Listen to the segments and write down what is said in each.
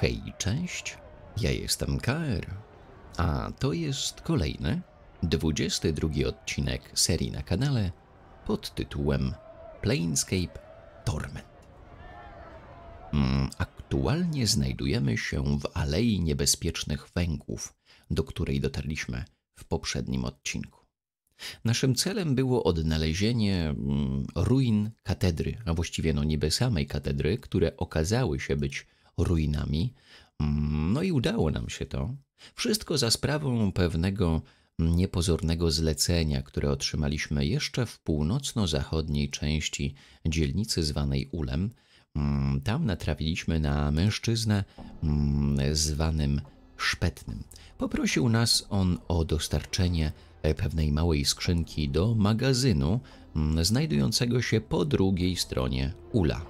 Hej, cześć. Ja jestem KR. A to jest kolejny, 22 odcinek serii na kanale pod tytułem Planescape Torment. Mm, aktualnie znajdujemy się w Alei Niebezpiecznych Węgłów, do której dotarliśmy w poprzednim odcinku. Naszym celem było odnalezienie mm, ruin katedry, a właściwie no niby samej katedry, które okazały się być ruinami. Mm, no i udało nam się to. Wszystko za sprawą pewnego niepozornego zlecenia, które otrzymaliśmy jeszcze w północno-zachodniej części dzielnicy zwanej Ulem. Mm, tam natrafiliśmy na mężczyznę mm, zwanym Szpetnym. Poprosił nas on o dostarczenie pewnej małej skrzynki do magazynu znajdującego się po drugiej stronie Ula.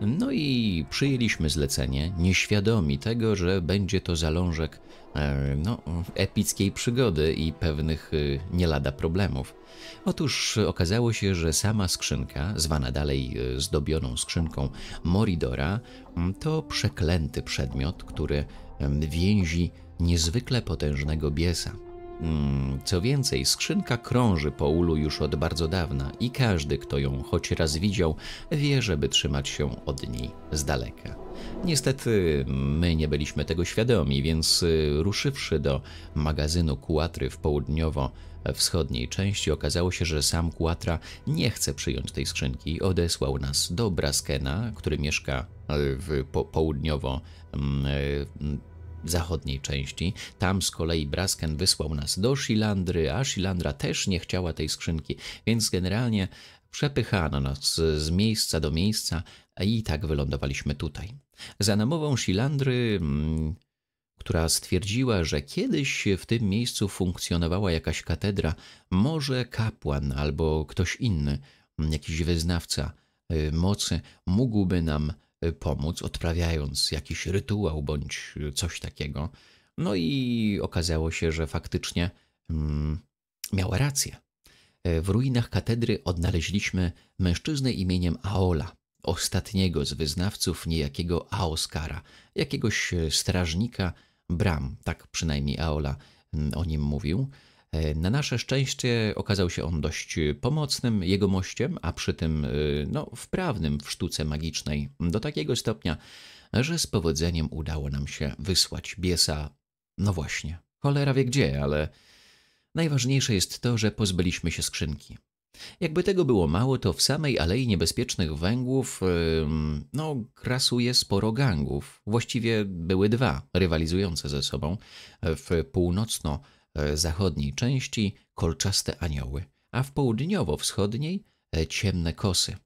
No i przyjęliśmy zlecenie, nieświadomi tego, że będzie to zalążek e, no, epickiej przygody i pewnych e, nie lada problemów. Otóż okazało się, że sama skrzynka, zwana dalej e, zdobioną skrzynką Moridora, to przeklęty przedmiot, który więzi niezwykle potężnego biesa. Mm, co więcej, skrzynka krąży po ulu już od bardzo dawna i każdy, kto ją choć raz widział, wie, żeby trzymać się od niej z daleka. Niestety my nie byliśmy tego świadomi, więc y, ruszywszy do magazynu Kuatry w południowo-wschodniej części, okazało się, że sam Kuatra nie chce przyjąć tej skrzynki i odesłał nas do Braskena, który mieszka y, w po południowo mm, y, zachodniej części. Tam z kolei Brasken wysłał nas do Shilandry, a Shilandra też nie chciała tej skrzynki, więc generalnie przepychano nas z miejsca do miejsca i tak wylądowaliśmy tutaj. Za namową Shilandry, mm, która stwierdziła, że kiedyś w tym miejscu funkcjonowała jakaś katedra, może kapłan albo ktoś inny, jakiś wyznawca y, mocy mógłby nam pomóc, odprawiając jakiś rytuał bądź coś takiego. No i okazało się, że faktycznie mm, miała rację. W ruinach katedry odnaleźliśmy mężczyznę imieniem Aola, ostatniego z wyznawców niejakiego Aoskara, jakiegoś strażnika bram, tak przynajmniej Aola mm, o nim mówił. E, na nasze szczęście okazał się on dość pomocnym jegomościem, a przy tym e, no, wprawnym w sztuce magicznej do takiego stopnia, że z powodzeniem udało nam się wysłać biesa. No właśnie, cholera wie gdzie, ale najważniejsze jest to, że pozbyliśmy się skrzynki. Jakby tego było mało, to w samej Alei Niebezpiecznych Węgłów e, no, krasuje sporo gangów. Właściwie były dwa, rywalizujące ze sobą. W północno E, zachodniej części kolczaste anioły, a w południowo-wschodniej e, ciemne kosy.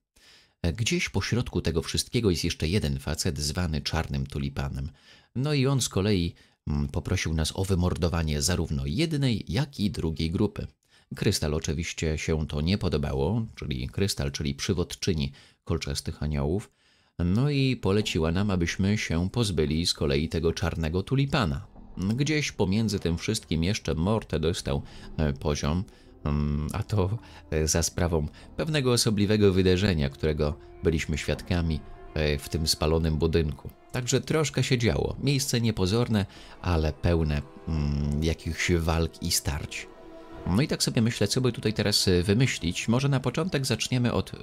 E, gdzieś pośrodku tego wszystkiego jest jeszcze jeden facet zwany czarnym tulipanem. No i on z kolei mm, poprosił nas o wymordowanie zarówno jednej, jak i drugiej grupy. Krystal oczywiście się to nie podobało, czyli Krystal, czyli przywodczyni kolczastych aniołów, no i poleciła nam, abyśmy się pozbyli z kolei tego czarnego tulipana. Gdzieś pomiędzy tym wszystkim jeszcze Morte dostał e, poziom, mm, a to e, za sprawą pewnego osobliwego wydarzenia, którego byliśmy świadkami e, w tym spalonym budynku. Także troszkę się działo. Miejsce niepozorne, ale pełne mm, jakichś walk i starć. No i tak sobie myślę, co by tutaj teraz wymyślić. Może na początek zaczniemy od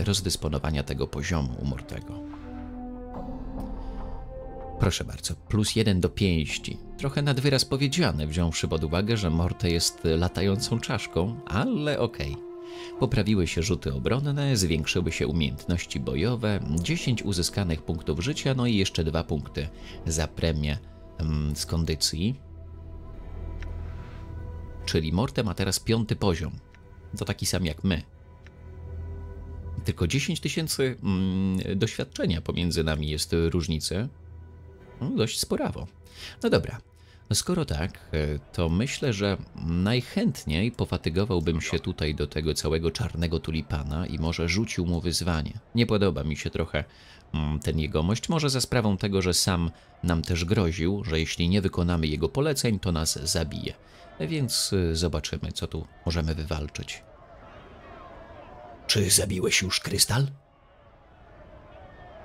y, rozdysponowania tego poziomu umortego. Proszę bardzo, plus jeden do pięści. Trochę nad wyraz powiedziane, wziąwszy pod uwagę, że Morte jest latającą czaszką, ale okej. Okay. Poprawiły się rzuty obronne, zwiększyły się umiejętności bojowe, 10 uzyskanych punktów życia, no i jeszcze dwa punkty za premię mm, z kondycji. Czyli Morte ma teraz piąty poziom. To taki sam jak my. Tylko 10 tysięcy mm, doświadczenia pomiędzy nami jest różnicy. Dość sporawo. No dobra. Skoro tak, e, to myślę, że najchętniej pofatygowałbym się tutaj do tego całego czarnego tulipana i może rzucił mu wyzwanie. Nie podoba mi się trochę mm, ten jegomość, może za sprawą tego, że sam nam też groził, że jeśli nie wykonamy jego poleceń, to nas zabije. Więc e, zobaczymy, co tu możemy wywalczyć. Czy zabiłeś już krystal?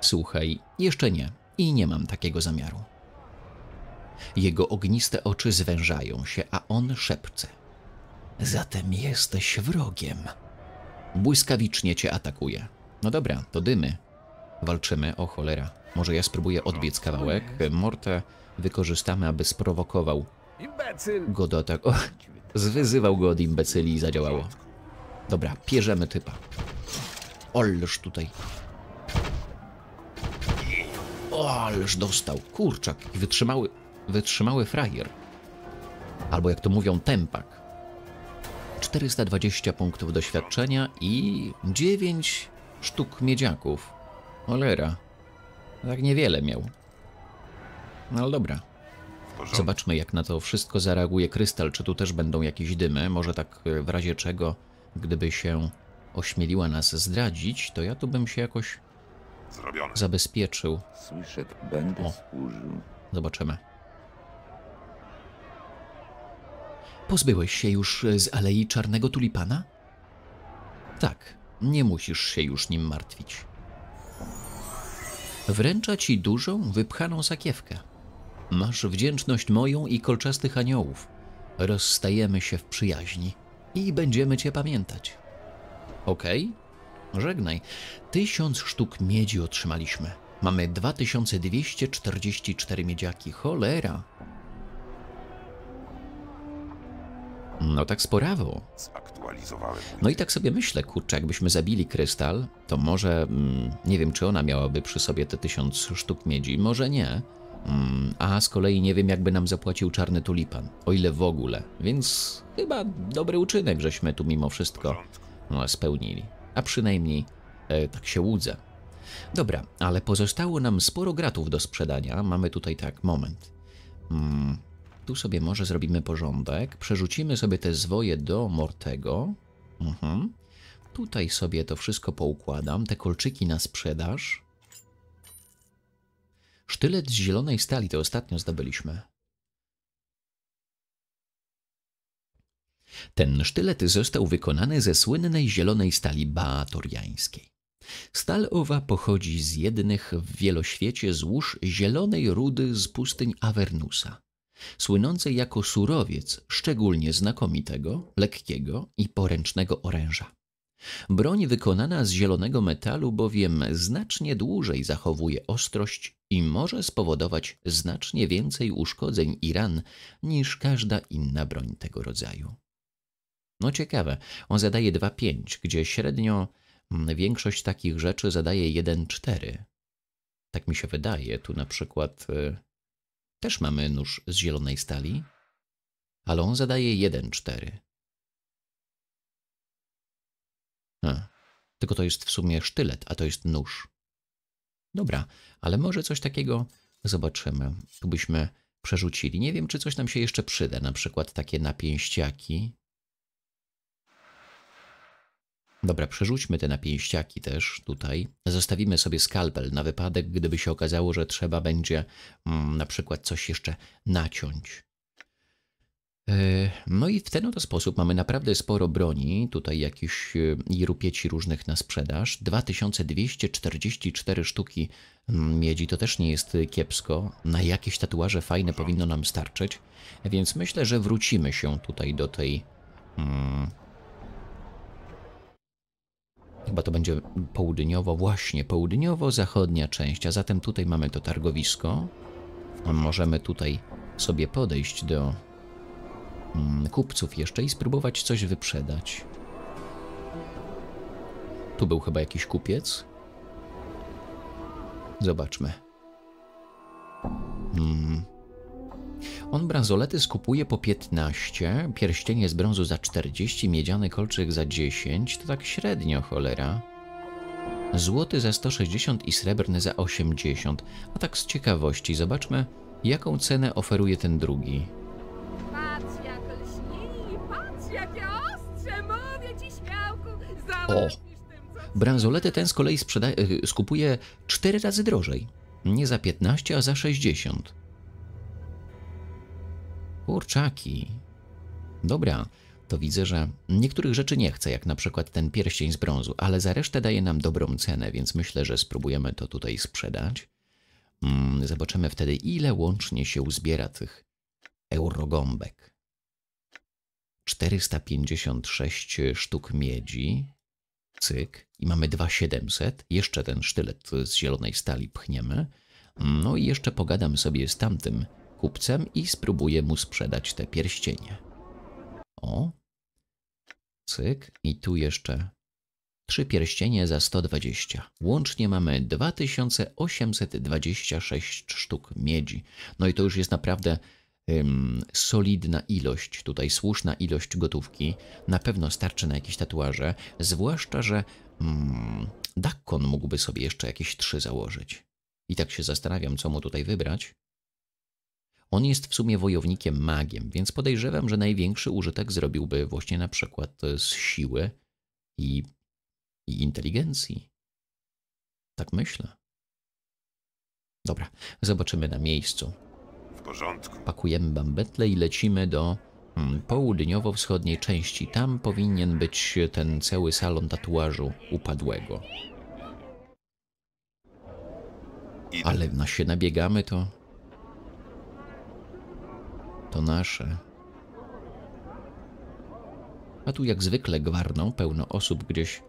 Słuchaj, jeszcze nie i nie mam takiego zamiaru. Jego ogniste oczy zwężają się, a on szepce. Zatem jesteś wrogiem. Błyskawicznie cię atakuje. No dobra, to dymy. Walczymy, o cholera. Może ja spróbuję odbiec kawałek. Mortę wykorzystamy, aby sprowokował go do ataku. Zwyzywał go od imbecyli i zadziałało. Dobra, pierzemy typa. Olż tutaj o, ależ dostał. Kurczak. I wytrzymały, wytrzymały frajer. Albo jak to mówią, tempak. 420 punktów doświadczenia i 9 sztuk miedziaków. Olera. Tak niewiele miał. No ale dobra. Zobaczmy, jak na to wszystko zareaguje krystal. Czy tu też będą jakieś dymy? Może tak e, w razie czego, gdyby się ośmieliła nas zdradzić, to ja tu bym się jakoś Zrobione. Zabezpieczył. Słyszę, będę o. służył. Zobaczymy. Pozbyłeś się już e, z Alei Czarnego Tulipana? Tak, nie musisz się już nim martwić. Wręcza ci dużą, wypchaną sakiewkę. Masz wdzięczność moją i kolczastych aniołów. Rozstajemy się w przyjaźni i będziemy cię pamiętać. Okej? Okay? żegnaj, tysiąc sztuk miedzi otrzymaliśmy. Mamy 2244 miedziaki, cholera. No tak sporawo. No i tak sobie myślę, kurczę, jakbyśmy zabili krystal, to może, mm, nie wiem, czy ona miałaby przy sobie te tysiąc sztuk miedzi, może nie. Mm, a z kolei nie wiem, jakby nam zapłacił czarny tulipan, o ile w ogóle. Więc chyba dobry uczynek, żeśmy tu mimo wszystko no, spełnili a przynajmniej e, tak się łudzę. Dobra, ale pozostało nam sporo gratów do sprzedania. Mamy tutaj tak, moment. Hmm, tu sobie może zrobimy porządek. Przerzucimy sobie te zwoje do Mortego. Mhm. Tutaj sobie to wszystko poukładam. Te kolczyki na sprzedaż. Sztylet z zielonej stali to ostatnio zdobyliśmy. Ten sztylet został wykonany ze słynnej zielonej stali baatoriańskiej. Stal owa pochodzi z jednych w wieloświecie złóż zielonej rudy z pustyń Avernusa, słynącej jako surowiec szczególnie znakomitego, lekkiego i poręcznego oręża. Broń wykonana z zielonego metalu bowiem znacznie dłużej zachowuje ostrość i może spowodować znacznie więcej uszkodzeń i ran niż każda inna broń tego rodzaju. No ciekawe, on zadaje 2,5, gdzie średnio mm, większość takich rzeczy zadaje 1,4. Tak mi się wydaje. Tu na przykład y, też mamy nóż z zielonej stali, ale on zadaje 1,4. Tylko to jest w sumie sztylet, a to jest nóż. Dobra, ale może coś takiego zobaczymy. Tu byśmy przerzucili. Nie wiem, czy coś nam się jeszcze przyda, na przykład takie napięściaki. Dobra, przerzućmy te napięściaki też tutaj. Zostawimy sobie skalpel na wypadek, gdyby się okazało, że trzeba będzie mm, na przykład coś jeszcze naciąć. E, no i w ten oto sposób mamy naprawdę sporo broni, tutaj jakichś e, rupieci różnych na sprzedaż. 2244 sztuki mm, miedzi to też nie jest kiepsko. Na jakieś tatuaże fajne powinno nam starczyć, więc myślę, że wrócimy się tutaj do tej mm, Chyba to będzie południowo, właśnie południowo-zachodnia część, a zatem tutaj mamy to targowisko. Możemy tutaj sobie podejść do mm, kupców jeszcze i spróbować coś wyprzedać. Tu był chyba jakiś kupiec. Zobaczmy. Hmm. On bransolety skupuje po 15, pierścienie z brązu za 40, miedziany kolczyk za 10, to tak średnio cholera. Złoty za 160 i srebrny za 80. A tak z ciekawości zobaczmy, jaką cenę oferuje ten drugi. Patrz jak lśni, patrz jakie ostrze, mówię ci śmiałku, o! Bransolety ten z kolei y, skupuje 4 razy drożej. Nie za 15, a za 60. Kurczaki. Dobra, to widzę, że niektórych rzeczy nie chcę, jak na przykład ten pierścień z brązu, ale za resztę daje nam dobrą cenę, więc myślę, że spróbujemy to tutaj sprzedać. Mm, zobaczymy wtedy, ile łącznie się uzbiera tych eurogąbek. 456 sztuk miedzi, cyk, i mamy 2700. Jeszcze ten sztylet z zielonej stali pchniemy. No i jeszcze pogadam sobie z tamtym kupcem i spróbuję mu sprzedać te pierścienie. O, cyk i tu jeszcze trzy pierścienie za 120. Łącznie mamy 2826 sztuk miedzi. No i to już jest naprawdę ym, solidna ilość, tutaj słuszna ilość gotówki. Na pewno starczy na jakieś tatuaże, zwłaszcza, że mm, mógłby sobie jeszcze jakieś trzy założyć. I tak się zastanawiam, co mu tutaj wybrać. On jest w sumie wojownikiem magiem, więc podejrzewam, że największy użytek zrobiłby właśnie na przykład e, z siły i, i inteligencji. Tak myślę. Dobra, zobaczymy na miejscu. W porządku. Pakujemy bambetle i lecimy do hmm, południowo-wschodniej części. Tam powinien być ten cały salon tatuażu upadłego. Ale na się nabiegamy, to to nasze. A tu jak zwykle gwarną pełno osób gdzieś,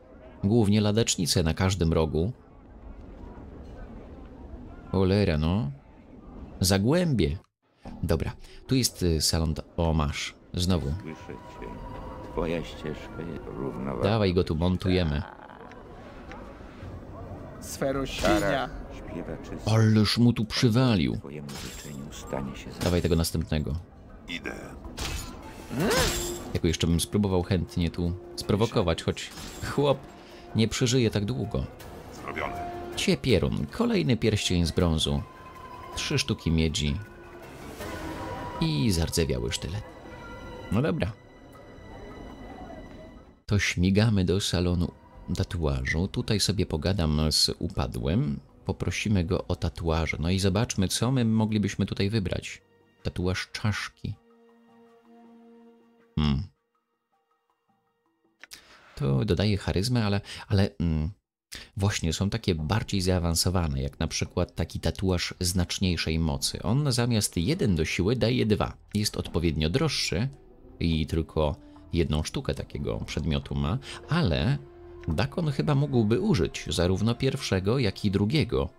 głównie ladacznice na każdym rogu. Cholera, no. Zagłębie. Dobra, tu jest y, salon... O, masz. Znowu. Twoja ścieżka jest Dawaj go tu, montujemy. Sferosinia. Ależ mu tu przywalił. Dawaj tego następnego. Idę. Jako jeszcze bym spróbował chętnie tu sprowokować, choć chłop nie przeżyje tak długo. Zrobione. Ciepierun. Kolejny pierścień z brązu. Trzy sztuki miedzi. I zardzewiały sztylet. No dobra. To śmigamy do salonu tatuażu. Tutaj sobie pogadam z upadłym. Poprosimy go o tatuaże. No i zobaczmy, co my moglibyśmy tutaj wybrać tatuaż czaszki. Hmm. To dodaje charyzmę, ale, ale mm, właśnie są takie bardziej zaawansowane, jak na przykład taki tatuaż znaczniejszej mocy. On zamiast jeden do siły daje dwa. Jest odpowiednio droższy i tylko jedną sztukę takiego przedmiotu ma, ale Dakon chyba mógłby użyć zarówno pierwszego, jak i drugiego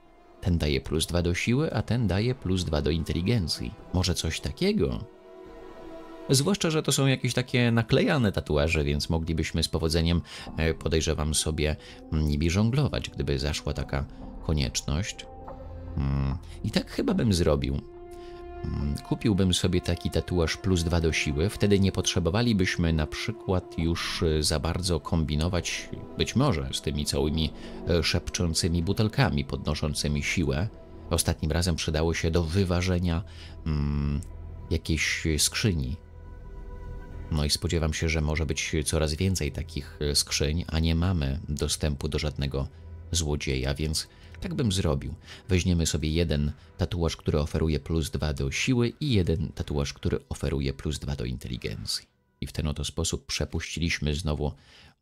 ten daje plus 2 do siły, a ten daje plus 2 do inteligencji. Może coś takiego? Zwłaszcza, że to są jakieś takie naklejane tatuaże, więc moglibyśmy z powodzeniem, e, podejrzewam sobie, mm, niby żonglować, gdyby zaszła taka konieczność. Hmm. I tak chyba bym zrobił. Mm, kupiłbym sobie taki tatuaż plus dwa do siły. Wtedy nie potrzebowalibyśmy na przykład już y, za bardzo kombinować, być może, z tymi całymi y, szepczącymi butelkami podnoszącymi siłę. Ostatnim razem przydało się do wyważenia mm, jakiejś skrzyni. No i spodziewam się, że może być coraz więcej takich y, skrzyń, a nie mamy dostępu do żadnego złodzieja, więc tak bym zrobił. Weźmiemy sobie jeden tatuaż, który oferuje plus dwa do siły i jeden tatuaż, który oferuje plus dwa do inteligencji. I w ten oto sposób przepuściliśmy znowu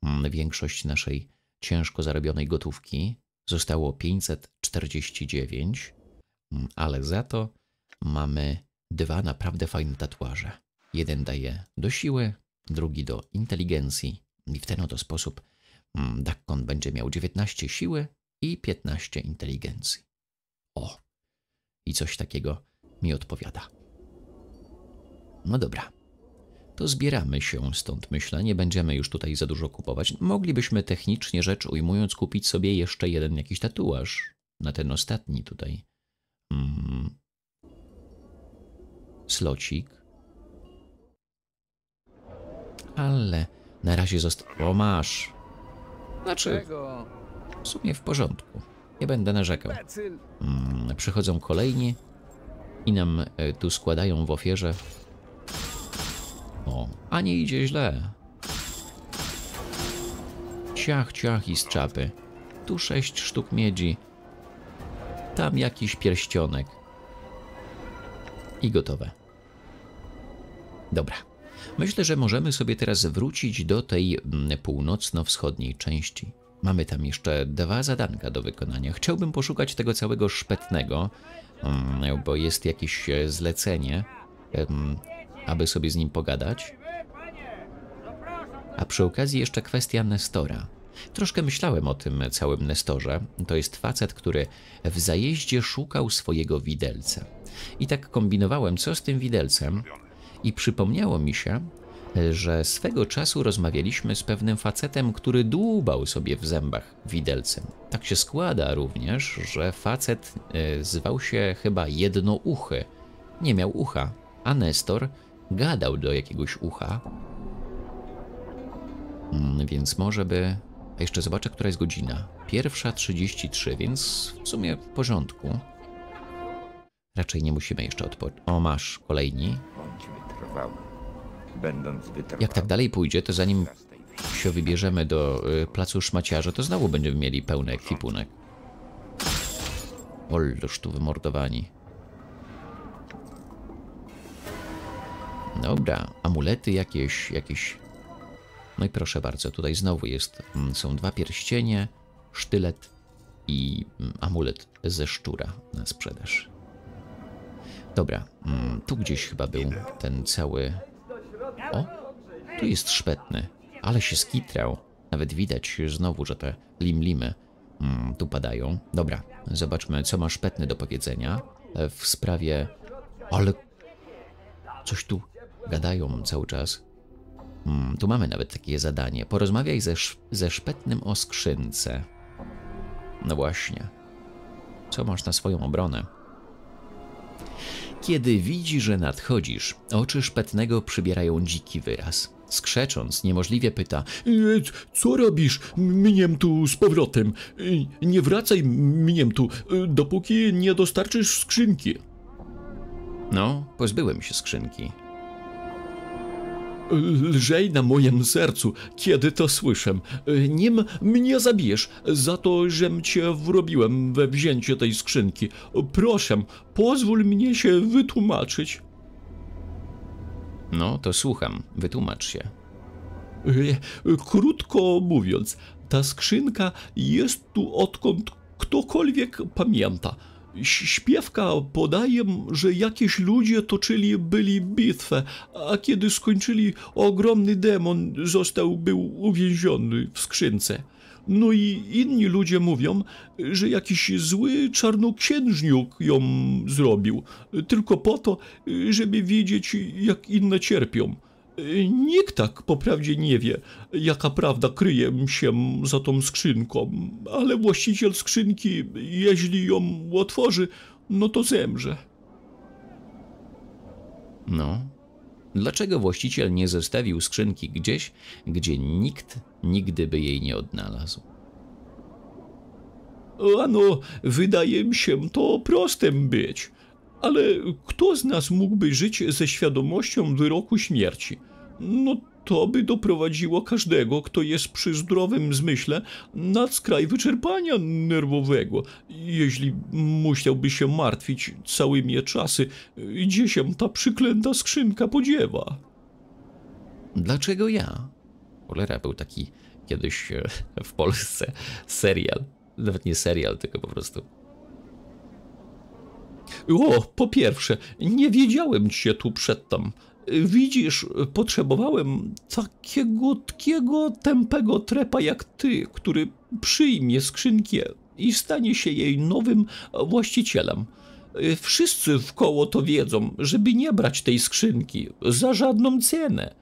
mm, większość naszej ciężko zarobionej gotówki. Zostało 549, mm, ale za to mamy dwa naprawdę fajne tatuaże. Jeden daje do siły, drugi do inteligencji. I w ten oto sposób mm, Dakkon będzie miał 19 siły, i 15 inteligencji. O, i coś takiego mi odpowiada. No dobra, to zbieramy się stąd, myślę. Nie będziemy już tutaj za dużo kupować. Moglibyśmy technicznie rzecz ujmując kupić sobie jeszcze jeden jakiś tatuaż na ten ostatni tutaj. Mm. Slocik. Ale na razie został... O, masz. Dlaczego? Znaczy, w sumie w porządku. Nie będę narzekał. Mm, przychodzą kolejni i nam e, tu składają w ofierze. O, a nie idzie źle. Ciach, ciach i z czapy. Tu sześć sztuk miedzi. Tam jakiś pierścionek. I gotowe. Dobra. Myślę, że możemy sobie teraz wrócić do tej mm, północno-wschodniej części. Mamy tam jeszcze dwa zadanka do wykonania. Chciałbym poszukać tego całego szpetnego, mm, bo jest jakieś e, zlecenie, aby sobie z nim pogadać. A przy okazji jeszcze kwestia Nestora. Troszkę myślałem o tym całym Nestorze. To jest facet, który w zajeździe szukał swojego widelca. I tak kombinowałem, co z tym widelcem, i przypomniało mi się, że swego czasu rozmawialiśmy z pewnym facetem, który dłubał sobie w zębach widelcem. Tak się składa również, że facet e, zwał się chyba Jednouchy. Nie miał ucha, a Nestor gadał do jakiegoś ucha. Mm, więc może by... A jeszcze zobaczę, która jest godzina. Pierwsza 33, więc w sumie w porządku. Raczej nie musimy jeszcze odpocząć. O, masz, kolejni. Bądźmy trwały. Jak tak dalej pójdzie, to zanim się wybierzemy do y, placu szmaciarza, to znowu będziemy mieli pełny ekwipunek. Olż tu wymordowani. Dobra, amulety jakieś, jakieś... No i proszę bardzo, tutaj znowu jest, mm, są dwa pierścienie, sztylet i mm, amulet ze szczura na sprzedaż. Dobra, mm, tu gdzieś chyba był ten cały o, tu jest szpetny, ale się skitrał. Nawet widać znowu, że te limlimy mm, tu padają. Dobra, zobaczmy, co ma szpetny do powiedzenia e, w sprawie... Ale... Coś tu gadają cały czas. Mm, tu mamy nawet takie zadanie. Porozmawiaj ze, sz ze szpetnym o skrzynce. No właśnie. Co masz na swoją obronę? Kiedy widzi, że nadchodzisz, oczy szpetnego przybierają dziki wyraz. Skrzecząc, niemożliwie pyta: e, Co robisz? Miniem tu z powrotem. E, nie wracaj miniem tu, e, dopóki nie dostarczysz skrzynki. No, pozbyłem się skrzynki, lżej na mojem sercu, kiedy to słyszę. Nim mnie zabijesz za to, żem cię wrobiłem we wzięcie tej skrzynki. Proszę, pozwól mnie się wytłumaczyć. No, to słucham. Wytłumacz się. E, krótko mówiąc, ta skrzynka jest tu odkąd ktokolwiek pamięta. Śpiewka podaje, że jakieś ludzie toczyli byli bitwę, a kiedy skończyli, ogromny demon został był uwięziony w skrzynce. No i inni ludzie mówią, że jakiś zły czarnoksiężniuk ją zrobił, tylko po to, żeby widzieć, jak inne cierpią. Nikt tak po prawdzie nie wie, jaka prawda kryje się za tą skrzynką, ale właściciel skrzynki, jeśli ją otworzy, no to zemrze. No, dlaczego właściciel nie zostawił skrzynki gdzieś, gdzie nikt nigdy by jej nie odnalazł? Ano, wydaje mi się to prostym być. Ale kto z nas mógłby żyć ze świadomością wyroku śmierci? No to by doprowadziło każdego, kto jest przy zdrowym zmyśle, na skraj wyczerpania nerwowego, jeśli musiałby się martwić całymi czasy, gdzie się ta przyklęta skrzynka podziewa. Dlaczego ja? Cholera, był taki kiedyś e, w Polsce serial, nawet nie serial, tylko po prostu o, po pierwsze, nie wiedziałem cię tu przedtem. Widzisz, potrzebowałem takiego tkiego, tępego trepa jak ty, który przyjmie skrzynkę i stanie się jej nowym właścicielem. Wszyscy w koło to wiedzą, żeby nie brać tej skrzynki za żadną cenę.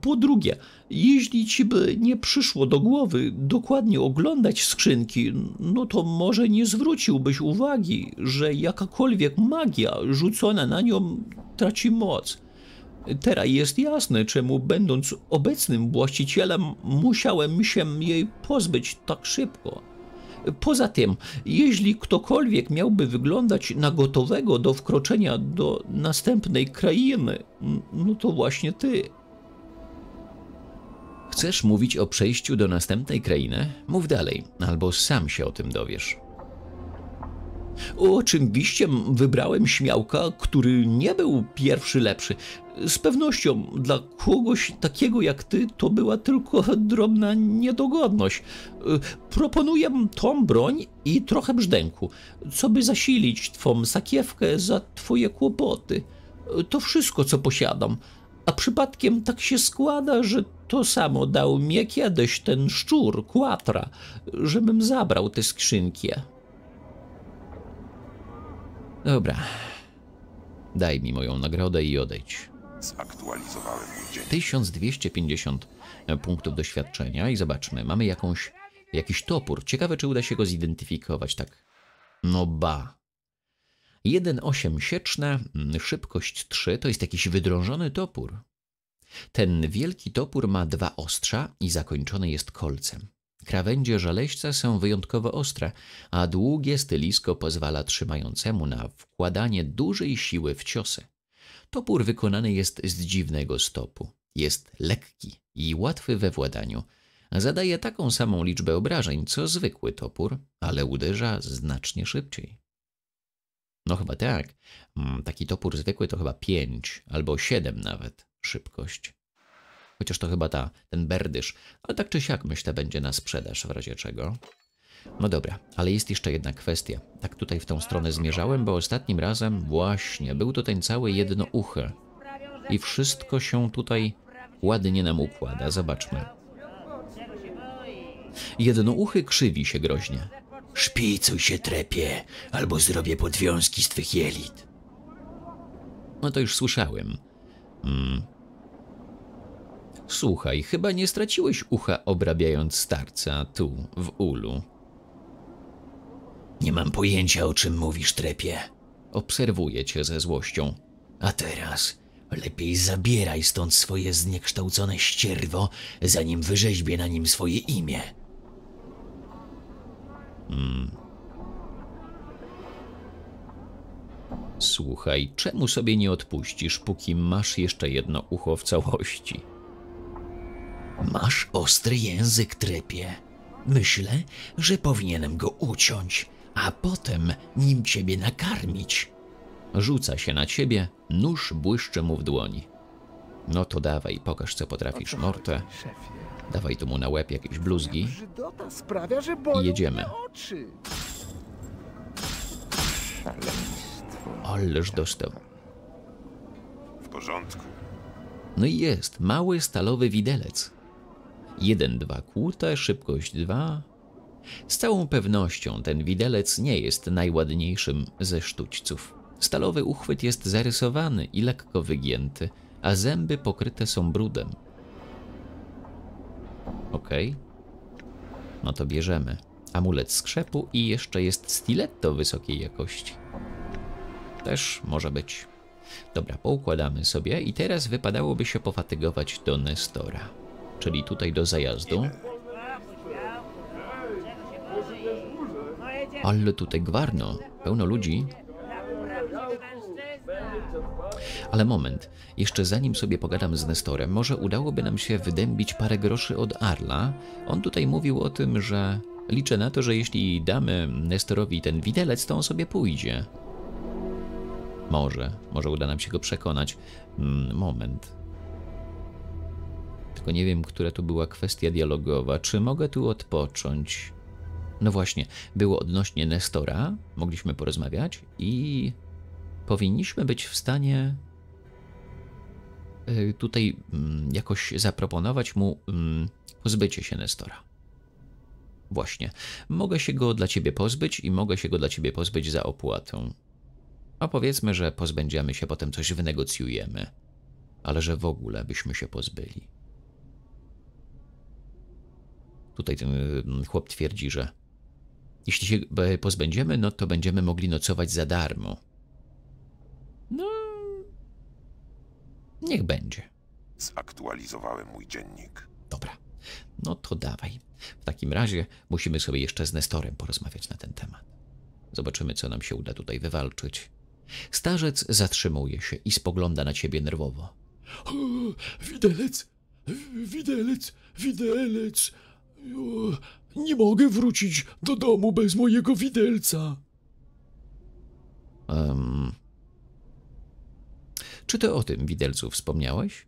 Po drugie, jeśli ci by nie przyszło do głowy dokładnie oglądać skrzynki, no to może nie zwróciłbyś uwagi, że jakakolwiek magia rzucona na nią traci moc. Teraz jest jasne, czemu będąc obecnym właścicielem musiałem się jej pozbyć tak szybko. Poza tym, jeśli ktokolwiek miałby wyglądać na gotowego do wkroczenia do następnej krainy, no to właśnie ty. Chcesz mówić o przejściu do następnej krainy? Mów dalej, albo sam się o tym dowiesz. Oczywiście wybrałem śmiałka, który nie był pierwszy lepszy. Z pewnością dla kogoś takiego jak ty to była tylko drobna niedogodność. Y, proponuję tą broń i trochę brzdęku, co by zasilić twą sakiewkę za twoje kłopoty. Y, to wszystko, co posiadam. A przypadkiem tak się składa, że to samo dał mnie kiedyś ten szczur, kłatra, żebym zabrał te skrzynki. Dobra. Daj mi moją nagrodę i odejdź. Zaktualizowałem mój dzień. 1250 punktów doświadczenia i zobaczmy, mamy jakąś, jakiś topór. Ciekawe, czy uda się go zidentyfikować tak. No ba, 1,8 sieczne, mm, szybkość 3 to jest jakiś wydrążony topór. Ten wielki topór ma dwa ostrza i zakończony jest kolcem. Krawędzie żaleźca są wyjątkowo ostre, a długie stylisko pozwala trzymającemu na wkładanie dużej siły w ciosy. Topór wykonany jest z dziwnego stopu. Jest lekki i łatwy we władaniu. Zadaje taką samą liczbę obrażeń co zwykły topór, ale uderza znacznie szybciej. No chyba tak. Mm, taki topór zwykły to chyba 5 albo 7 nawet szybkość. Chociaż to chyba ta, ten berdysz. Ale tak czy siak myślę będzie na sprzedaż w razie czego. No dobra, ale jest jeszcze jedna kwestia. Tak tutaj w tą stronę zmierzałem, bo ostatnim razem właśnie był to ten cały jednouchy. I wszystko się tutaj ładnie nam układa. Zobaczmy. Jednouchy krzywi się groźnie. Szpicuj się, trepie, albo zrobię podwiązki z twych jelit. No to już słyszałem. Mm. Słuchaj, chyba nie straciłeś ucha obrabiając starca tu, w ulu. Nie mam pojęcia, o czym mówisz, trepie. Obserwuję cię ze złością. A teraz lepiej zabieraj stąd swoje zniekształcone ścierwo, zanim wyrzeźbię na nim swoje imię. Hmm. Słuchaj, czemu sobie nie odpuścisz, póki masz jeszcze jedno ucho w całości? Masz ostry język, trepie. Myślę, że powinienem go uciąć, a potem nim ciebie nakarmić. Rzuca się na ciebie, nóż błyszczy mu w dłoni. No to dawaj, pokaż co potrafisz, Morte. Szefie? Dawaj tu mu na łeb jakieś bluzgi. I jedziemy. Ależ dostał. W porządku. No i jest. Mały stalowy widelec. 1, 2 kłute, szybkość 2. Z całą pewnością ten widelec nie jest najładniejszym ze sztućców. Stalowy uchwyt jest zarysowany i lekko wygięty, a zęby pokryte są brudem. Ok. No to bierzemy. Amulet skrzepu i jeszcze jest stiletto wysokiej jakości. Też może być. Dobra, poukładamy sobie i teraz wypadałoby się pofatygować do Nestora. Czyli tutaj do zajazdu. Ale tutaj gwarno, pełno ludzi. Ale moment, jeszcze zanim sobie pogadam z Nestorem, może udałoby nam się wydębić parę groszy od Arla. On tutaj mówił o tym, że liczę na to, że jeśli damy Nestorowi ten widelec, to on sobie pójdzie. Może, może uda nam się go przekonać. Mm, moment. Tylko nie wiem, która tu była kwestia dialogowa. Czy mogę tu odpocząć? No właśnie, było odnośnie Nestora, mogliśmy porozmawiać i powinniśmy być w stanie Y, tutaj mm, jakoś zaproponować mu mm, pozbycie się Nestora. Właśnie. Mogę się go dla ciebie pozbyć i mogę się go dla ciebie pozbyć za opłatą. A powiedzmy, że pozbędziemy się, potem coś wynegocjujemy. Ale że w ogóle byśmy się pozbyli. Tutaj ten mm, chłop twierdzi, że jeśli się e, pozbędziemy, no to będziemy mogli nocować za darmo. Niech będzie. Zaktualizowałem mój dziennik. Dobra. No to dawaj. W takim razie musimy sobie jeszcze z Nestorem porozmawiać na ten temat. Zobaczymy, co nam się uda tutaj wywalczyć. Starzec zatrzymuje się i spogląda na ciebie nerwowo. O, widelec, widelec, widelec. O, nie mogę wrócić do domu bez mojego widelca. Um, czy to o tym widelcu wspomniałeś?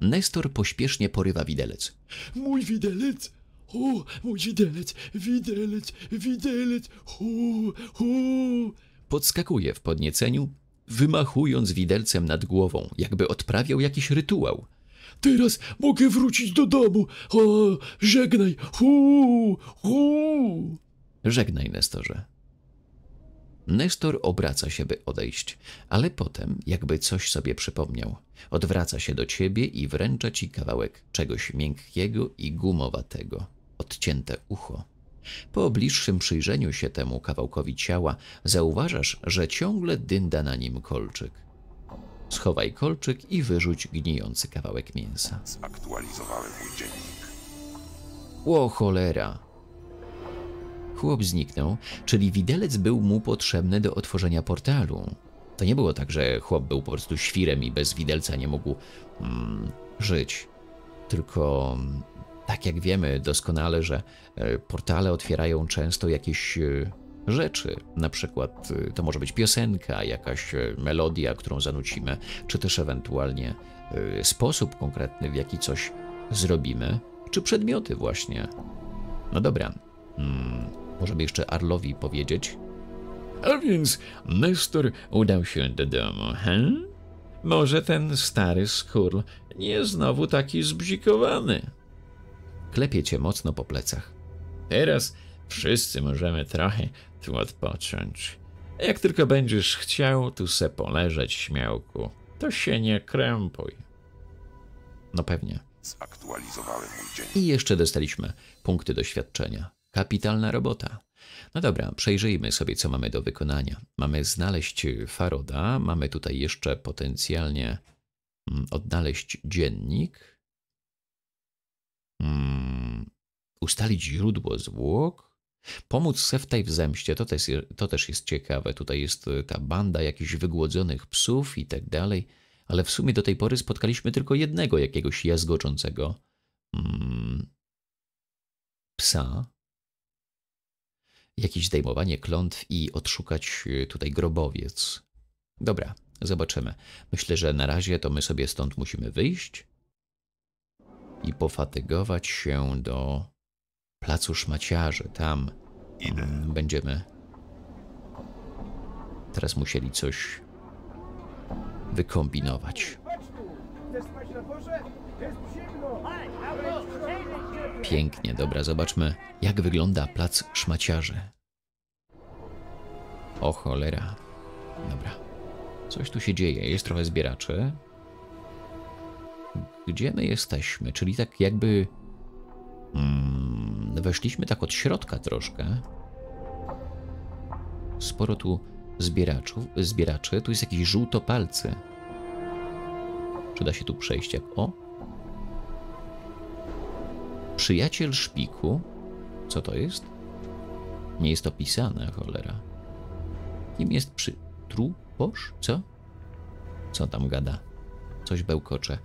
Nestor pośpiesznie porywa widelec. Mój widelec! O, mój widelec! Widelec! Widelec! Hu, hu! Podskakuje w podnieceniu, wymachując widelcem nad głową, jakby odprawiał jakiś rytuał. Teraz mogę wrócić do domu! O, żegnaj! Hu, hu! Żegnaj, Nestorze. Nestor obraca się, by odejść, ale potem jakby coś sobie przypomniał. Odwraca się do ciebie i wręcza ci kawałek czegoś miękkiego i gumowatego, odcięte ucho. Po bliższym przyjrzeniu się temu kawałkowi ciała zauważasz, że ciągle dynda na nim kolczyk. Schowaj kolczyk i wyrzuć gnijący kawałek mięsa. Zaktualizowałem mój dziennik. O cholera! chłop zniknął, czyli widelec był mu potrzebny do otworzenia portalu. To nie było tak, że chłop był po prostu świrem i bez widelca nie mógł mm, żyć. Tylko mm, tak jak wiemy doskonale, że e, portale otwierają często jakieś e, rzeczy. Na przykład e, to może być piosenka, jakaś melodia, którą zanucimy, czy też ewentualnie sposób konkretny, w jaki coś zrobimy, czy przedmioty właśnie. No dobra. Mm, Możemy jeszcze Arlowi powiedzieć. A więc Nestor udał się do domu, he? Może ten stary skurl nie znowu taki zbzikowany? Klepie cię mocno po plecach. Teraz wszyscy możemy trochę tu odpocząć. Jak tylko będziesz chciał tu se poleżeć, śmiałku, to się nie krępuj. No pewnie. Zaktualizowałem mój dzień. I jeszcze dostaliśmy punkty doświadczenia. Kapitalna robota. No dobra, przejrzyjmy sobie, co mamy do wykonania. Mamy znaleźć Faroda, mamy tutaj jeszcze potencjalnie mm, odnaleźć dziennik, mm, ustalić źródło zwłok, pomóc Seftaj w zemście, to też, to też jest ciekawe. Tutaj jest e, ta banda jakichś wygłodzonych psów i tak dalej, ale w sumie do tej pory spotkaliśmy tylko jednego jakiegoś jazgoczącego mm, psa, jakieś zdejmowanie klątw i odszukać e, tutaj grobowiec. Dobra, zobaczymy. Myślę, że na razie to my sobie stąd musimy wyjść i pofatygować się do placu szmaciarzy. Tam mm, Idę. będziemy teraz musieli coś wykombinować. Pięknie, dobra, zobaczmy, jak wygląda plac szmaciarzy. O cholera. Dobra. Coś tu się dzieje, jest trochę zbieraczy. Gdzie my jesteśmy? Czyli tak jakby... Hmm, weszliśmy tak od środka troszkę. Sporo tu zbieraczów, zbieraczy. Tu jest jakiś palce. Czy da się tu przejść jak... O, Przyjaciel szpiku? Co to jest? Nie jest opisane, cholera. Kim jest przy... Truposz? Co? Co tam gada? Coś bełkocze.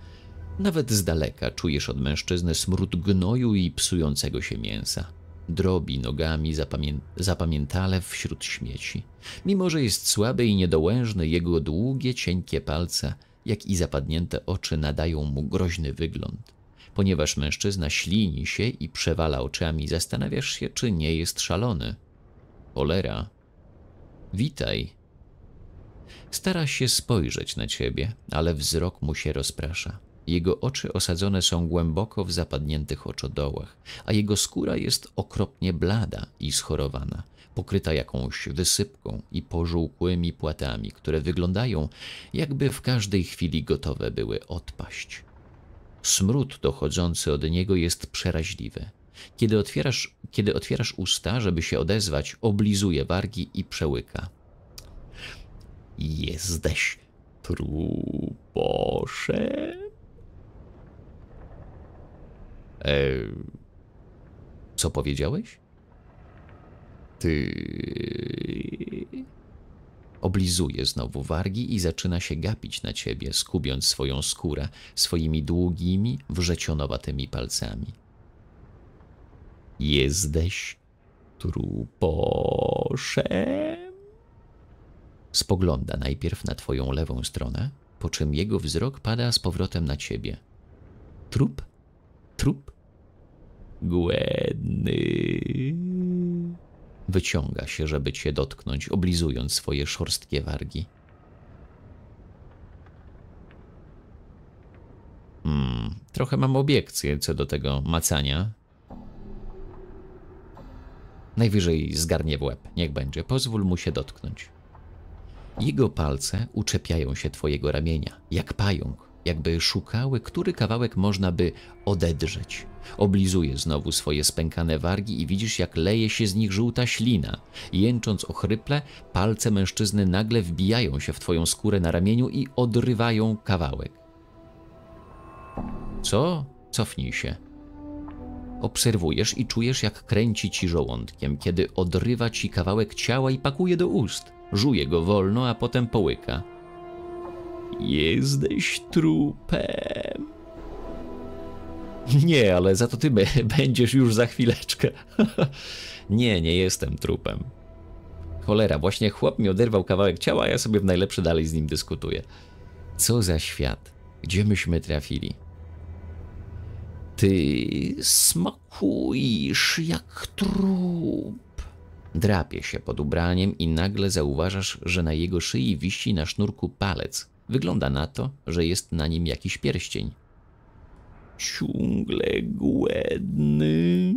Nawet z daleka czujesz od mężczyzny smród gnoju i psującego się mięsa. Drobi nogami zapamię zapamiętale wśród śmieci. Mimo, że jest słaby i niedołężny, jego długie, cienkie palce, jak i zapadnięte oczy nadają mu groźny wygląd. Ponieważ mężczyzna ślini się i przewala oczami, zastanawiasz się, czy nie jest szalony. Olera. Witaj. Stara się spojrzeć na ciebie, ale wzrok mu się rozprasza. Jego oczy osadzone są głęboko w zapadniętych oczodołach, a jego skóra jest okropnie blada i schorowana, pokryta jakąś wysypką i pożółkłymi płatami, które wyglądają, jakby w każdej chwili gotowe były odpaść. Smród dochodzący od niego jest przeraźliwy. Kiedy otwierasz, kiedy otwierasz usta, żeby się odezwać, oblizuje wargi i przełyka. Jesteś truposze? Eee, co powiedziałeś? Ty... Oblizuje znowu wargi i zaczyna się gapić na ciebie, skubiąc swoją skórę swoimi długimi, wrzecionowatymi palcami. Jesteś truposzem? Spogląda najpierw na twoją lewą stronę, po czym jego wzrok pada z powrotem na ciebie. Trup? Trup? Głędny. Wyciąga się, żeby cię dotknąć, oblizując swoje szorstkie wargi. Hmm, trochę mam obiekcje co do tego macania. Najwyżej zgarnie w łeb, niech będzie, pozwól mu się dotknąć. Jego palce uczepiają się twojego ramienia, jak pająk jakby szukały, który kawałek można by odedrzeć. Oblizuje znowu swoje spękane wargi i widzisz, jak leje się z nich żółta ślina. Jęcząc ochryple, palce mężczyzny nagle wbijają się w twoją skórę na ramieniu i odrywają kawałek. Co? Cofnij się. Obserwujesz i czujesz, jak kręci ci żołądkiem, kiedy odrywa ci kawałek ciała i pakuje do ust. Żuje go wolno, a potem połyka. Jesteś trupem. Nie, ale za to ty będziesz już za chwileczkę. nie, nie jestem trupem. Cholera, właśnie chłop mi oderwał kawałek ciała, a ja sobie w najlepszy dalej z nim dyskutuję. Co za świat? Gdzie myśmy trafili? Ty smakujesz jak trup. Drapie się pod ubraniem i nagle zauważasz, że na jego szyi wisi na sznurku palec. Wygląda na to, że jest na nim jakiś pierścień. Ciągle głodny.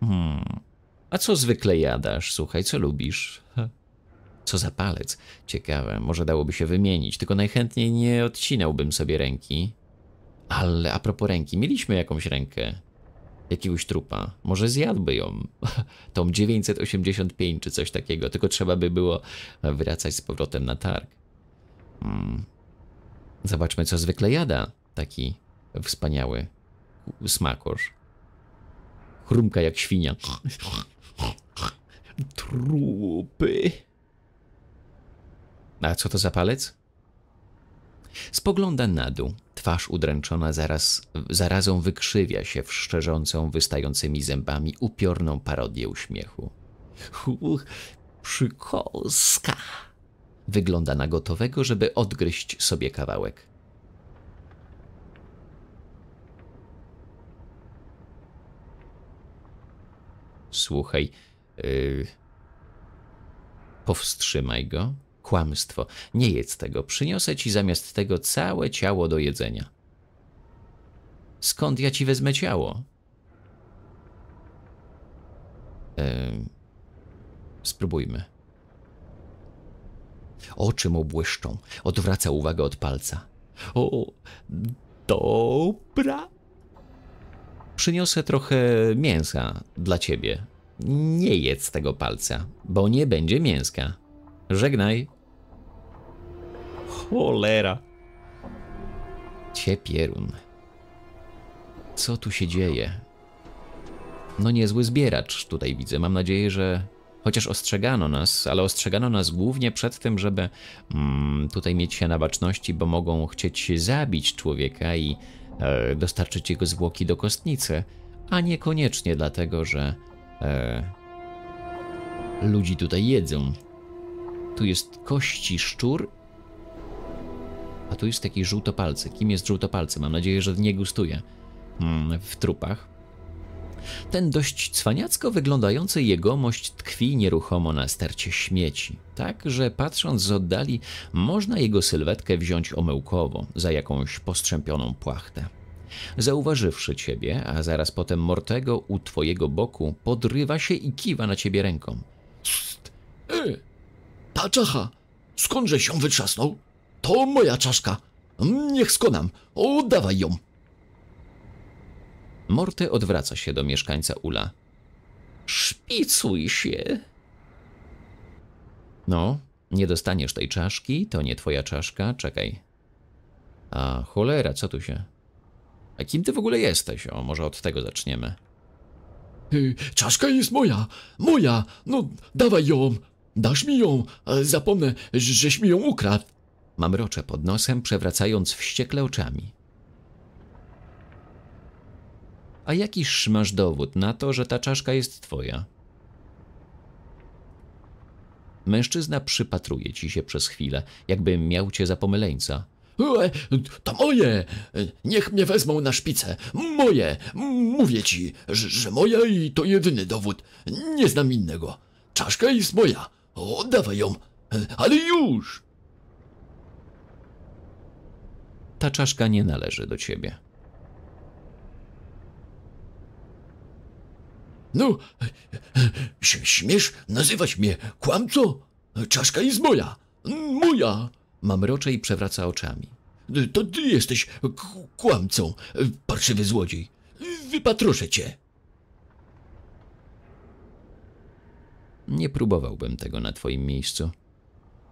Hmm. A co zwykle jadasz? Słuchaj, co lubisz? Co za palec? Ciekawe, może dałoby się wymienić, tylko najchętniej nie odcinałbym sobie ręki. Ale a propos ręki, mieliśmy jakąś rękę jakiegoś trupa. Może zjadłby ją, tą 985 czy coś takiego, tylko trzeba by było wracać z powrotem na targ. Hmm. Zobaczmy, co zwykle jada taki wspaniały smakosz. Chrumka jak świnia. Trupy. A co to za palec? Spogląda na dół. Twarz udręczona zaraz, zarazą wykrzywia się w szczerzącą, wystającymi zębami upiorną parodię uśmiechu. Uch, przykolska! Wygląda na gotowego, żeby odgryźć sobie kawałek. Słuchaj, yy... powstrzymaj go kłamstwo. Nie jedz tego, przyniosę ci zamiast tego całe ciało do jedzenia. Skąd ja ci wezmę ciało? Ehm, spróbujmy. Oczy mu błyszczą, odwraca uwagę od palca. O, dobra. Przyniosę trochę mięsa dla ciebie. Nie jedz tego palca, bo nie będzie mięska. Żegnaj. Cholera. Ciepierun. Co tu się dzieje? No niezły zbieracz tutaj widzę. Mam nadzieję, że chociaż ostrzegano nas, ale ostrzegano nas głównie przed tym, żeby mm, tutaj mieć się na baczności, bo mogą chcieć zabić człowieka i e, dostarczyć jego zwłoki do kostnicy, a niekoniecznie dlatego, że e, ludzi tutaj jedzą. Tu jest kości szczur, a tu jest taki palce. Kim jest palce? Mam nadzieję, że nie gustuje mm, w trupach. Ten dość cwaniacko wyglądający jegomość tkwi nieruchomo na stercie śmieci, tak że patrząc z oddali można jego sylwetkę wziąć omyłkowo za jakąś postrzępioną płachtę. Zauważywszy ciebie, a zaraz potem Mortego u twojego boku, podrywa się i kiwa na ciebie ręką. Psst, y, ta czacha! Skądże się wytrzasnął? To moja czaszka. Mm, niech skonam. Oddawaj ją. Morty odwraca się do mieszkańca Ula. Szpicuj się. No, nie dostaniesz tej czaszki, to nie twoja czaszka, czekaj. A cholera, co tu się? A kim ty w ogóle jesteś? O, może od tego zaczniemy. Czaszka jest moja, moja, no dawaj ją, Dasz mi ją! E, zapomnę, żeś mi ją ukradł! Mamrocze pod nosem, przewracając wściekle oczami. A jakiż masz dowód na to, że ta czaszka jest twoja? Mężczyzna przypatruje ci się przez chwilę, jakby miał cię za pomyleńca. Ue, to moje! E, niech mnie wezmą na szpicę. Moje! Mówię ci, że, że moja i to jedyny dowód. Nie znam innego. Czaszka jest moja. Oddawaj ją, e, ale już! Ta czaszka nie należy do ciebie. No, e, śmiesz nazywać mnie kłamco? Czaszka jest moja, moja! Mamrocze i przewraca oczami. E, to ty jesteś kłamcą, parszywy złodziej. Wypatruszę cię. Nie próbowałbym tego na twoim miejscu.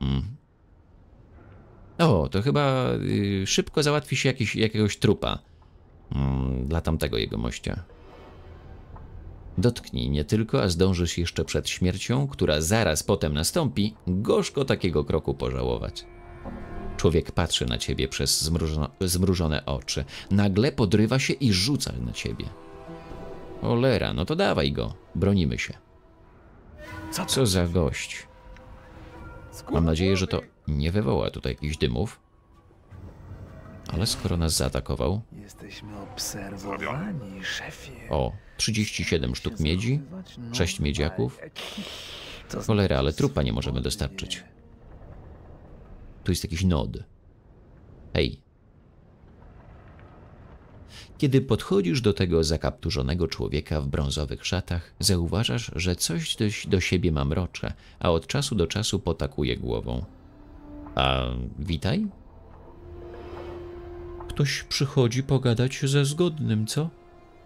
Mm. O, to chyba y, szybko załatwi się jakiś, jakiegoś trupa mm, dla tamtego jegomościa. Dotknij nie tylko, a zdążysz jeszcze przed śmiercią, która zaraz potem nastąpi, gorzko takiego kroku pożałować. Człowiek patrzy na ciebie przez zmrużone, zmrużone oczy. Nagle podrywa się i rzuca na ciebie. Olera, no to dawaj go, bronimy się. Co za gość. Mam nadzieję, że to nie wywoła tutaj jakichś dymów. Ale skoro nas zaatakował... Jesteśmy obserwowani, szefie. O, 37 sztuk miedzi, 6 miedziaków. Znaczy, cholera, ale trupa nie możemy dostarczyć. Tu jest jakiś nod. Hej, kiedy podchodzisz do tego zakapturzonego człowieka w brązowych szatach, zauważasz, że coś dość do siebie ma mrocze, a od czasu do czasu potakuje głową. A witaj? Ktoś przychodzi pogadać ze zgodnym, co?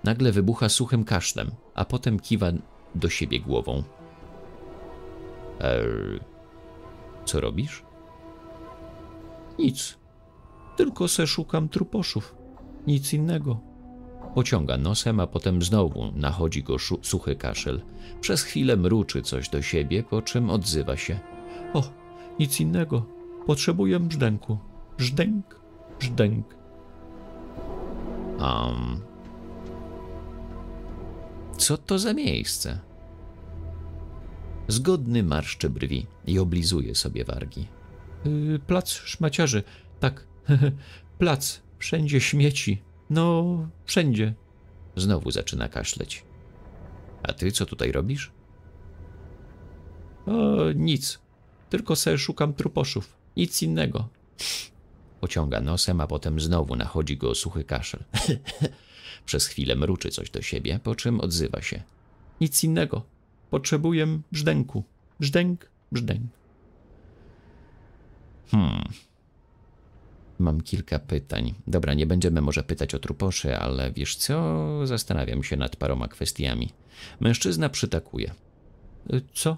Nagle wybucha suchym kaszlem, a potem kiwa do siebie głową. Eee, co robisz? Nic. Tylko se szukam truposzów. Nic innego. Pociąga nosem, a potem znowu nachodzi go suchy kaszel. Przez chwilę mruczy coś do siebie, po czym odzywa się. O, nic innego. Potrzebuję brzdęku. Brzdęk, brzdęk. Um. Co to za miejsce? Zgodny marszczy brwi i oblizuje sobie wargi. Yy, plac szmaciarzy. Tak, plac Wszędzie śmieci. No, wszędzie. Znowu zaczyna kaszleć. A ty co tutaj robisz? O, nic. Tylko se szukam truposzów. Nic innego. Pociąga nosem, a potem znowu nachodzi go suchy kaszel. Przez chwilę mruczy coś do siebie, po czym odzywa się. Nic innego. Potrzebuję brzdęku. Brzdęk, brzdęk. Hmm, Mam kilka pytań. Dobra, nie będziemy może pytać o truposzy, ale wiesz co? Zastanawiam się nad paroma kwestiami. Mężczyzna przytakuje. Y, co?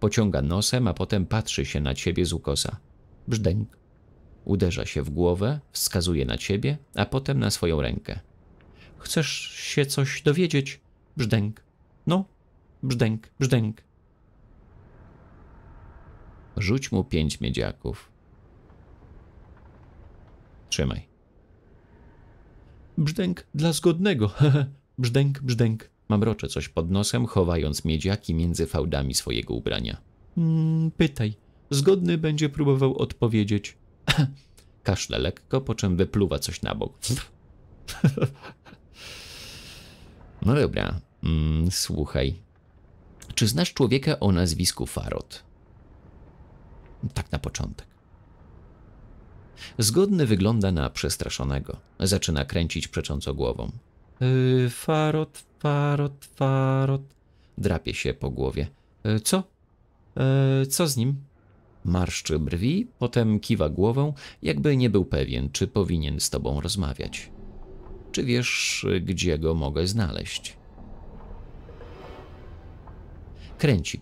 Pociąga nosem, a potem patrzy się na ciebie z ukosa. Brzdęk. Uderza się w głowę, wskazuje na ciebie, a potem na swoją rękę. Chcesz się coś dowiedzieć? Brzdęk. No, brzdęk, brzdęk. Rzuć mu pięć miedziaków. Trzymaj. Brzdęk dla zgodnego. brzdęk, brzdęk. Mamrocze coś pod nosem, chowając miedziaki między fałdami swojego ubrania. Mm, pytaj. Zgodny będzie próbował odpowiedzieć. Kaszle lekko, po czym wypluwa coś na bok. no dobra. Mm, słuchaj. Czy znasz człowieka o nazwisku Farot? Tak na początek. Zgodny wygląda na przestraszonego. Zaczyna kręcić przecząco głową. Yy, farot, farot, farot. Drapie się po głowie. Yy, co? Yy, co z nim? Marszczy brwi, potem kiwa głową, jakby nie był pewien, czy powinien z tobą rozmawiać. Czy wiesz, gdzie go mogę znaleźć? Kręci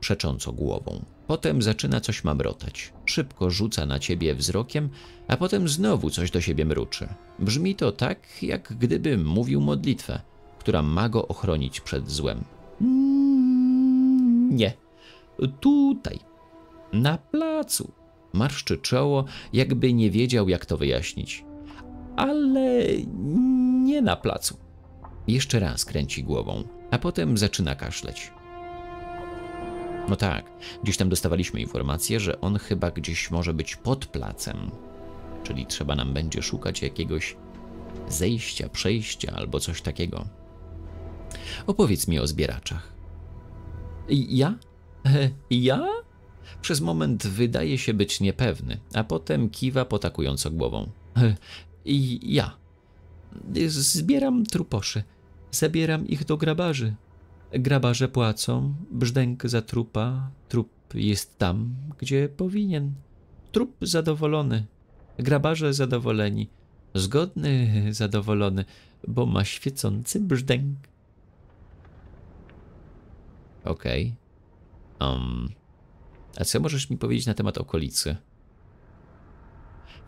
przecząco głową. Potem zaczyna coś mamrotać. Szybko rzuca na ciebie wzrokiem, a potem znowu coś do siebie mruczy. Brzmi to tak, jak gdyby mówił modlitwę, która ma go ochronić przed złem. Mm, nie. Tutaj. Na placu. Marszczy czoło, jakby nie wiedział, jak to wyjaśnić. Ale nie na placu. Jeszcze raz kręci głową, a potem zaczyna kaszleć. No tak, gdzieś tam dostawaliśmy informację, że on chyba gdzieś może być pod placem. Czyli trzeba nam będzie szukać jakiegoś zejścia, przejścia albo coś takiego. Opowiedz mi o zbieraczach. Ja? ja? Przez moment wydaje się być niepewny, a potem kiwa potakująco głową. E, ja. Zbieram truposze. Zabieram ich do grabarzy. Grabarze płacą, brzdęk za trupa, trup jest tam, gdzie powinien. Trup zadowolony, grabarze zadowoleni, zgodny zadowolony, bo ma świecący brzdęk. Okej. Okay. Um. A co możesz mi powiedzieć na temat okolicy?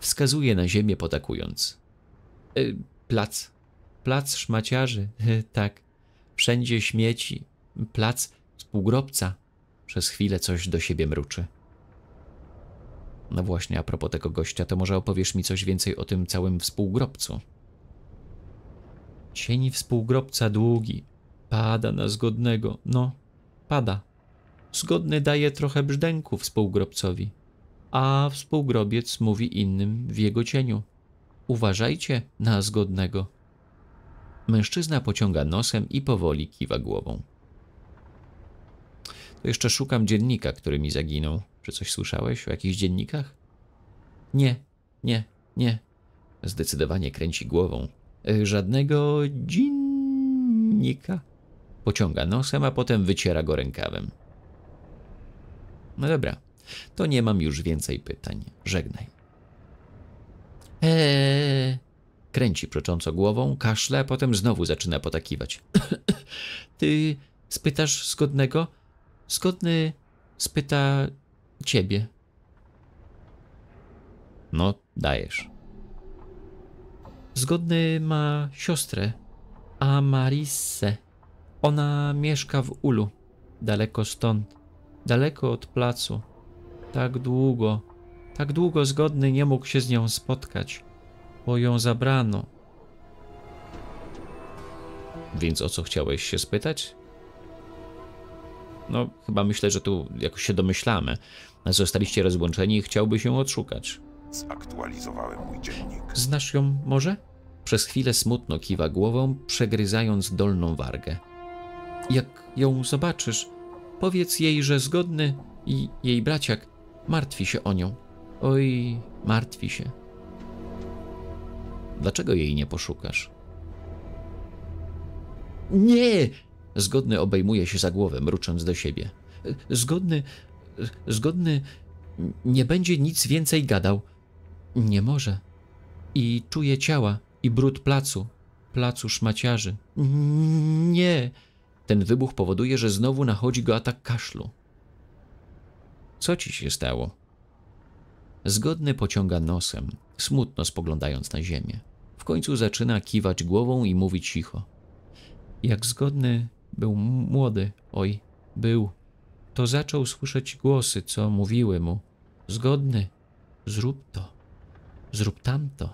Wskazuje na ziemię potakując. Y, plac. Plac szmaciarzy, tak wszędzie śmieci, plac z Przez chwilę coś do siebie mruczy. No właśnie, a propos tego gościa, to może opowiesz mi coś więcej o tym całym współgrobcu? Cień współgrobca długi, pada na zgodnego, no, pada. Zgodny daje trochę brzdęku współgrobcowi, a współgrobiec mówi innym w jego cieniu. Uważajcie na zgodnego. Mężczyzna pociąga nosem i powoli kiwa głową. To jeszcze szukam dziennika, który mi zaginął. Czy coś słyszałeś o jakichś dziennikach? Nie, nie, nie. Zdecydowanie kręci głową. E, żadnego dziennika. Pociąga nosem, a potem wyciera go rękawem. No dobra, to nie mam już więcej pytań. Żegnaj. Eee, Kręci przecząco głową, kaszle, potem znowu zaczyna potakiwać. Ty spytasz zgodnego? Zgodny spyta ciebie. No, dajesz. Zgodny ma siostrę, Amarissę. Ona mieszka w Ulu, daleko stąd, daleko od placu. Tak długo, tak długo zgodny nie mógł się z nią spotkać bo ją zabrano. Więc o co chciałeś się spytać? No, chyba myślę, że tu jakoś się domyślamy. Zostaliście rozłączeni i chciałby się odszukać. Zaktualizowałem mój dziennik. Znasz ją może? Przez chwilę smutno kiwa głową, przegryzając dolną wargę. Jak ją zobaczysz, powiedz jej, że zgodny i jej braciak martwi się o nią. Oj, martwi się. Dlaczego jej nie poszukasz? Nie! Zgodny obejmuje się za głowę, mrucząc do siebie. Zgodny. Zgodny. Nie będzie nic więcej gadał. Nie może. I czuje ciała i brud placu. Placu szmaciarzy. Nie! Ten wybuch powoduje, że znowu nachodzi go atak kaszlu. Co ci się stało? Zgodny pociąga nosem smutno spoglądając na ziemię. W końcu zaczyna kiwać głową i mówi cicho. Jak zgodny był młody, oj, był, to zaczął słyszeć głosy, co mówiły mu. Zgodny, zrób to, zrób tamto.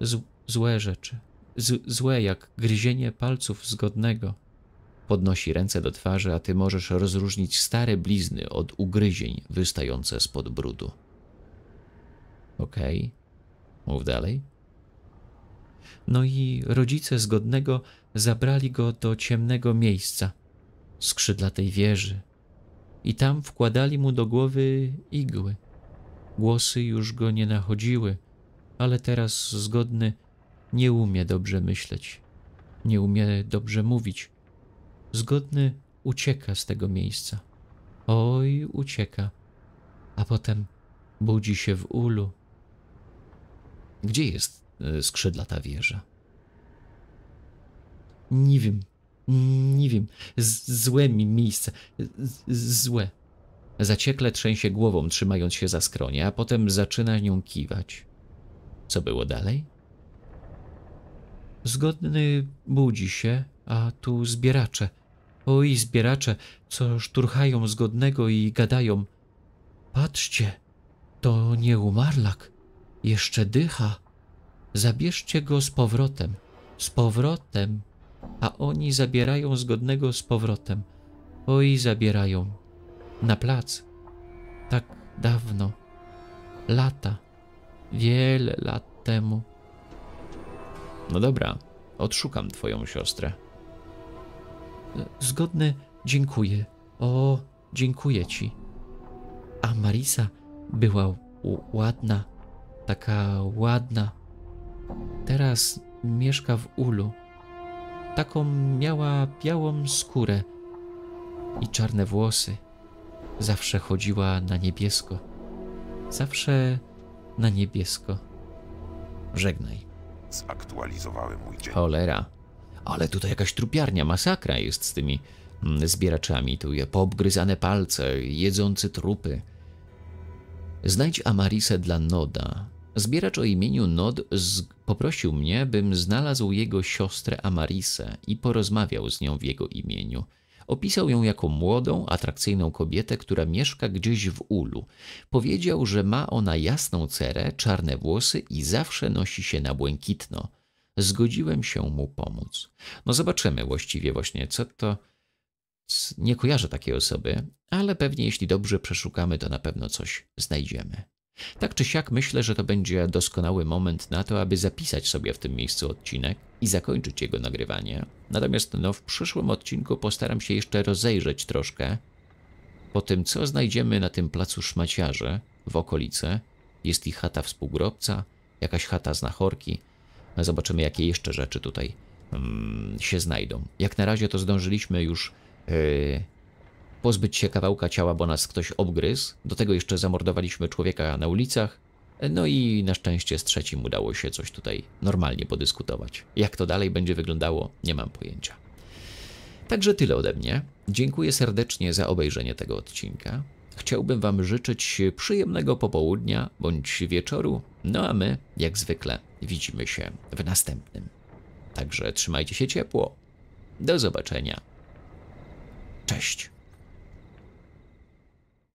Z złe rzeczy, Z złe jak gryzienie palców zgodnego. Podnosi ręce do twarzy, a ty możesz rozróżnić stare blizny od ugryzień wystające spod brudu. Okej, okay. Mów dalej. No i rodzice zgodnego zabrali go do ciemnego miejsca, skrzydlatej wieży. I tam wkładali mu do głowy igły. Głosy już go nie nachodziły, ale teraz zgodny nie umie dobrze myśleć, nie umie dobrze mówić. Zgodny ucieka z tego miejsca. Oj, ucieka. A potem budzi się w ulu, gdzie jest y, skrzydlata wieża? Nie wiem. Nie wiem. Z złe mi miejsce. Z złe. Zaciekle trzęsie głową, trzymając się za skronie, a potem zaczyna nią kiwać. Co było dalej? Zgodny budzi się, a tu zbieracze. Oj, zbieracze, co szturchają zgodnego i gadają. Patrzcie, to nie umarlak. Jeszcze dycha. Zabierzcie go z powrotem, z powrotem. A oni zabierają zgodnego z powrotem. Oj, zabierają. Na plac. Tak dawno. Lata. Wiele lat temu. No dobra, odszukam twoją siostrę. Zgodny, dziękuję. O, dziękuję ci. A Marisa była ładna taka ładna. Teraz mieszka w ulu. Taką miała białą skórę i czarne włosy. Zawsze chodziła na niebiesko. Zawsze na niebiesko. Żegnaj. Zaktualizowałem mój dzień. Cholera. Ale tutaj jakaś trupiarnia, masakra jest z tymi mm, zbieraczami. Tu je poobgryzane palce, jedzące trupy. Znajdź Amarisę dla Noda, Zbieracz o imieniu Nod poprosił mnie, bym znalazł jego siostrę Amarisę i porozmawiał z nią w jego imieniu. Opisał ją jako młodą, atrakcyjną kobietę, która mieszka gdzieś w ulu. Powiedział, że ma ona jasną cerę, czarne włosy i zawsze nosi się na błękitno. Zgodziłem się mu pomóc. No zobaczymy właściwie właśnie, co to... Nie kojarzę takiej osoby, ale pewnie jeśli dobrze przeszukamy, to na pewno coś znajdziemy. Tak czy siak myślę, że to będzie doskonały moment na to, aby zapisać sobie w tym miejscu odcinek i zakończyć jego nagrywanie. Natomiast no, w przyszłym odcinku postaram się jeszcze rozejrzeć troszkę po tym, co znajdziemy na tym placu szmaciarzy w okolicy. Jest i chata współgrobca, jakaś chata znachorki. Zobaczymy, jakie jeszcze rzeczy tutaj um, się znajdą. Jak na razie to zdążyliśmy już yy, pozbyć się kawałka ciała, bo nas ktoś obgryzł. Do tego jeszcze zamordowaliśmy człowieka na ulicach. No i na szczęście z trzecim udało się coś tutaj normalnie podyskutować. Jak to dalej będzie wyglądało, nie mam pojęcia. Także tyle ode mnie. Dziękuję serdecznie za obejrzenie tego odcinka. Chciałbym Wam życzyć przyjemnego popołudnia bądź wieczoru, no a my, jak zwykle, widzimy się w następnym. Także trzymajcie się ciepło. Do zobaczenia. Cześć.